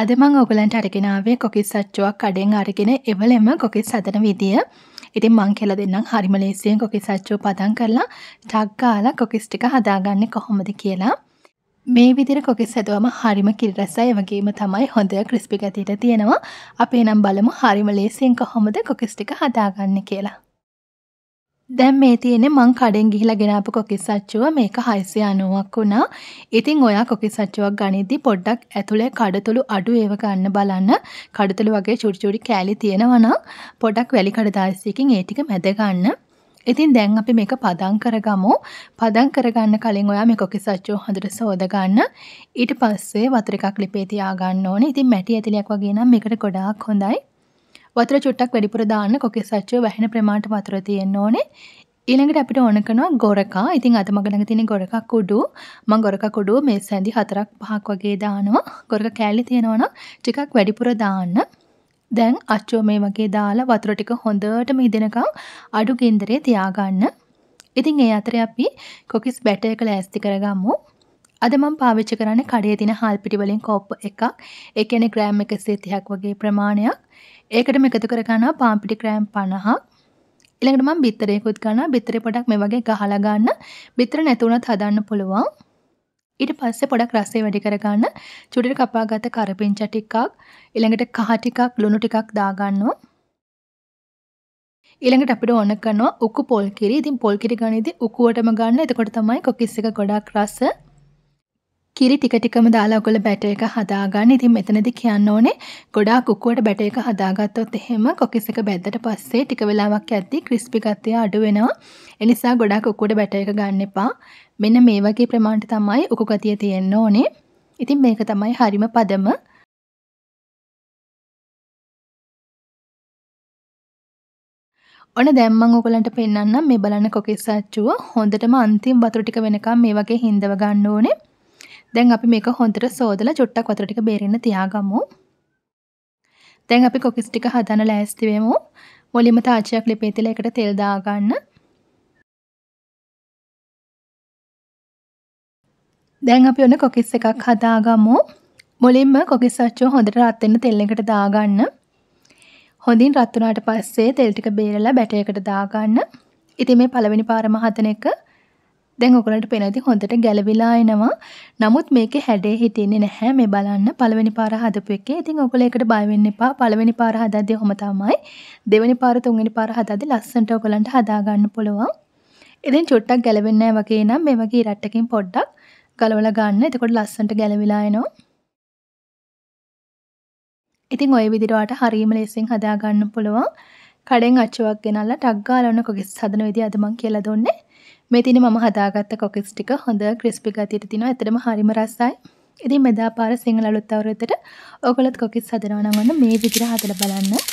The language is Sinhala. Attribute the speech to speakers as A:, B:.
A: අද මං ඔගලන්ට අරගෙනාවේ කොකිස් සච්චුවක් කඩෙන් අරගෙන එවලෙම කොකිස් හදන විදිය. ඉතින් මං කියලා දෙන්නම් හරිම ලේසියෙන් කොකිස් සච්චුව පදම් කරලා ටක් ගාලා කොකිස් ටික හදාගන්නේ කොහොමද කියලා. මේ විදිහට කොකිස් හදුවම හරිම කිරි රසයි වගේම තමයි හොඳ ක්‍රිස්පි ගැතියට තියෙනවා. අපි එනම් බලමු හරිම ලේසියෙන් කොහොමද කොකිස් ටික හදාගන්නේ කියලා. දැන් මේ තියෙන්නේ මං කඩෙන් ගිහිලා ගෙනාපු කොකිසච්චුව මේක 690ක් වුණා. ඉතින් ඔයා කොකිසච්චුවක් ගනිද්දි පොඩ්ඩක් ඇතුලේ කඩතුළු අඩු ඒව ගන්න බලන්න. කඩතුළු වගේ චුටි චුටි කෑලි තියෙනවා නම් පොඩක් වැලි කඩදාසියකින් ඒ ටික මැද ගන්න. ඉතින් දැන් අපි මේක පදම් කරගමු. පදම් කරගන්න කලින් ඔයා මේ කොකිසච්චුව හොඳට සෝද ගන්න. ඊට පස්සේ වතුර එකක් ලිපේ තියා ගන්න ඕනේ. ඉතින් මැටි ඇතිලයක් වගේ නම් මේකට ගොඩාක් හොඳයි. වතුර චුට්ටක් වැඩිපුර දාන්න කොකෙස් සච්චුව වැහෙන ප්‍රමාණයට වතුර තියෙන්න ඕනේ. ඊළඟට අපිට ඕන කරනවා ගොරකා. ඉතින් අද මග ළඟ තියෙන ගොරකා කුඩු. මම ගොරකා කුඩුව මේ සැඳි 4ක් 5ක් වගේ දානවා. ගොරක කෑලි තියෙනවා නම් ටිකක් වැඩිපුර දාන්න. දැන් අච්චෝ මේ වගේ දාලා වතුර ටික හොඳටම ඉදෙනකම් අඩු ගින්දරේ තියාගන්න. ඉතින් ඒ අතරේ අපි කොකිස් බැටර් එක ලෑස්ති කරගමු. අද මම පාවිච්චි කරන්නේ කඩේ තියෙන හාල් පිටි වලින් කෝප්ප එකක්. ඒ කියන්නේ ග්‍රෑම් 130ක් වගේ ප්‍රමාණයක්. ඒකට මම එකතු කර ගන්නවා පාන් පිටි ග්‍රෑම් 50ක්. ඊළඟට මම බිත්තරයකුත් ගන්නවා. බිත්තරේ පොඩක් මේ වගේ ගහලා ගන්න. බිත්තර නැතුණත් හදන්න පුළුවන්. ඊට පස්සේ පොඩක් රසය වැඩි කර ගන්න. චුඩිට කපාගත්ත කරපිංචා ටිකක්, ඊළඟට කහ ටිකක්, ලුණු ටිකක් දාගන්නවා. ඊළඟට අපිට ඕන කරනවා උකු පොල් කිරි. ඉතින් පොල් කිරි ගන්න ඉතින් උකුවටම ගන්න. එතකොට තමයි කොකිස් එක ගොඩක් රස. කිරි ටික ටිකම දාලා ඔයගොල්ලෝ බැටර් එක හදාගන්න. ඉතින් මෙතනදී කියන්න ඕනේ ගොඩාක් උක්කුවට බැටර් එක හදාගත්තොත් එහෙම කොකිස් එක බැද්දට පස්සේ ටික වෙලාවක් යද්දී ක්‍රිස්පි ගතිය අඩු වෙනවා. ඒ නිසා ගොඩාක් උක්කුවට බැටර් එක ගන්න එපා. මෙන්න මේ වගේ ප්‍රමාණයට තමයි උකු ගතිය තියෙන්න ඕනේ. ඉතින් මේක තමයි හරිම පදම. ඔන්න දැන් මම ඔයගලන්ට පෙන්වන්නම් මේ බලන්න කොකිස් අච්චුව හොඳටම අන්තිම වතුර ටික වෙනකම් මේ වගේ හිඳව ගන්න ඕනේ. දැන් අපි මේක හොඳට සෝදලා චුට්ටක් වතුර ටික බේරෙන්න තියාගමු. දැන් අපි කොකිස් ටික හදන්න ලෑස්ති වෙමු. මුලින්ම තාච්චියක් ලිපේ තියලා ඒකට තෙල් දාගන්න. දැන් අපි ඔන්න කොකිස් එකක් හදාගමු. මුලින්ම කොකිස් අච්චුව හොඳට රත් වෙන තෙල් එකට දාගන්න. හොඳින් රත් වුණාට පස්සේ තෙල් ටික බේරලා බැටයකට දාගන්න. ඉතින් මේ පළවෙනි පාරම හදන එක දැන් ඔයගලන්ට පේනදි හොඳට ගැලවිලා එනවා. නමුත් මේකේ හැඩේ හිටින්නේ නැහැ. මේ බලන්න පළවෙනි පාර හදපු එකේ. ඉතින් ඔයගොල්ලෝ ඒකට බය වෙන්න එපා. පළවෙනි පාර හදද්දී ඔහම තමයි. දෙවෙනි පාර තුන්වෙනි පාර හදද්දී ලස්සනට ඔයගලන්ට හදා ගන්න පුළුවන්. ඉතින් චුට්ටක් ගැලවෙන්නේ නැහැ වගේ නම් මේ වගේ ඉරට්ටකින් පොඩ්ඩක් ගලවලා ගන්න. එතකොට ලස්සනට ගැලවිලා එනවා. ඉතින් ওই විදිහට හරීම ලේසියෙන් හදා ගන්න පුළුවන්. කඩෙන් අච්චුවක් ගෙනල්ලා ටක් ගාලා ඔන්න කොකිස් හදන විදිහ අද මම කියලා දුන්නේ. මේ තියෙන මම හදාගත්ත කොකිස් ටික හොඳ ක්‍රිස්පි ගතියට තිනවා. ඇත්තටම හරිම රසයි. ඉතින් මෙදා පාර සිංහල අලුත් අවුරුද්දට ඕගලත් කොකිස් හදනවා නම් ඔන්න මේ විදිහට හදලා බලන්න.